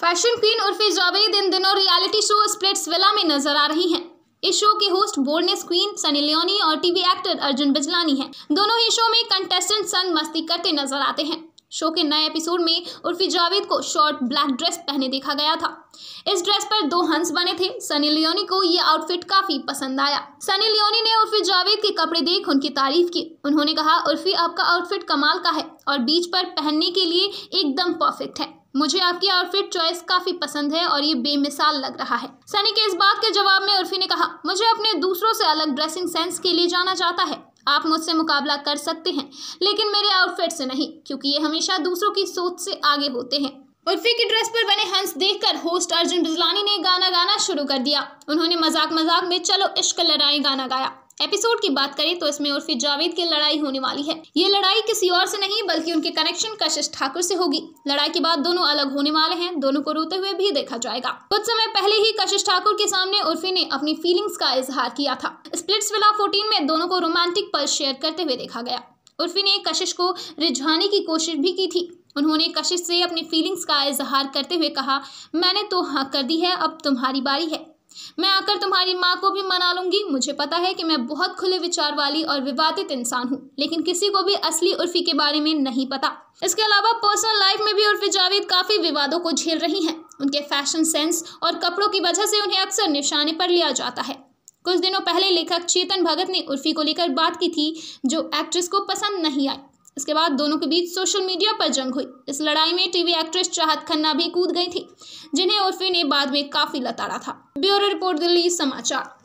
fashion queen Urfi Javed इन दिनों reality show splits villa में नजर आ रही हैं इस शो की host boldness queen Sunny Leone और टीवी एक्टर अर्जुन बिजलानी हैं दोनों ही शो में कंटेस्टेंट सन मस्ती करते नजर आते हैं शो के नए एपिसोड में उर्फी जावेद को शॉर्ट ब्लैक ड्रेस पहने देखा गया था इस ड्रेस पर दो हंस बने थे सनी लियोनी को ये आउटफिट काफी पसंद आया सनी लियोनी ने उर्फी जावेद के कपड़े देख उनकी तारीफ की उन्होंने कहा उर्फी आपका आउटफिट कमाल का है और बीच पर पहनने के लिए एकदम परफेक्ट है मुझे आपकी आउटफिट चॉइस काफी पसंद है और ये बेमिसाल लग रहा है सनी के इस बात के जवाब में उर्फी ने कहा मुझे अपने दूसरों से अलग ड्रेसिंग सेंस के लिए जाना जाता है आप मुझसे मुकाबला कर सकते हैं लेकिन मेरे आउटफिट से नहीं क्योंकि ये हमेशा दूसरों की सोच से आगे होते हैं उर्फी की ड्रेस पर बने हंस देखकर होस्ट अर्जुन बिजलानी ने गाना गाना शुरू कर दिया उन्होंने मजाक मजाक में चलो इश्क लड़ाई गाना गाया एपिसोड की बात करें तो इसमें उर्फी जावेद की लड़ाई होने वाली है ये लड़ाई किसी और से नहीं बल्कि उनके कनेक्शन कशिश ठाकुर से होगी लड़ाई के बाद दोनों अलग होने वाले हैं दोनों को रोते हुए भी देखा जाएगा कुछ समय पहले ही कशिश ठाकुर के सामने उर्फी ने अपनी फीलिंग्स का इजहार किया था स्प्लिट्स विला फोर्टीन में दोनों को रोमांटिक पल शेयर करते हुए देखा गया उर्फी ने कशिश को रिझाने की कोशिश भी की थी उन्होंने कशिश से अपनी फीलिंग्स का इजहार करते हुए कहा मैंने तो हाँ कर दी है अब तुम्हारी बारी है मैं आकर तुम्हारी माँ को भी मना लूंगी मुझे पता है कि मैं बहुत खुले विचार वाली और विवादित इंसान हूँ लेकिन किसी को भी असली उर्फी के बारे में नहीं पता इसके अलावा पर्सनल लाइफ में भी उर्फी जावेद काफी विवादों को झेल रही हैं उनके फैशन सेंस और कपड़ों की वजह से उन्हें अक्सर निशाने पर लिया जाता है कुछ दिनों पहले लेखक चेतन भगत ने उर्फी को लेकर बात की थी जो एक्ट्रेस को पसंद नहीं आई इसके बाद दोनों के बीच सोशल मीडिया पर जंग हुई इस लड़ाई में टीवी एक्ट्रेस चाहत खन्ना भी कूद गई थी जिन्हें उर्फी ने बाद में काफी लताड़ा था ब्यूरो रिपोर्ट दिल्ली समाचार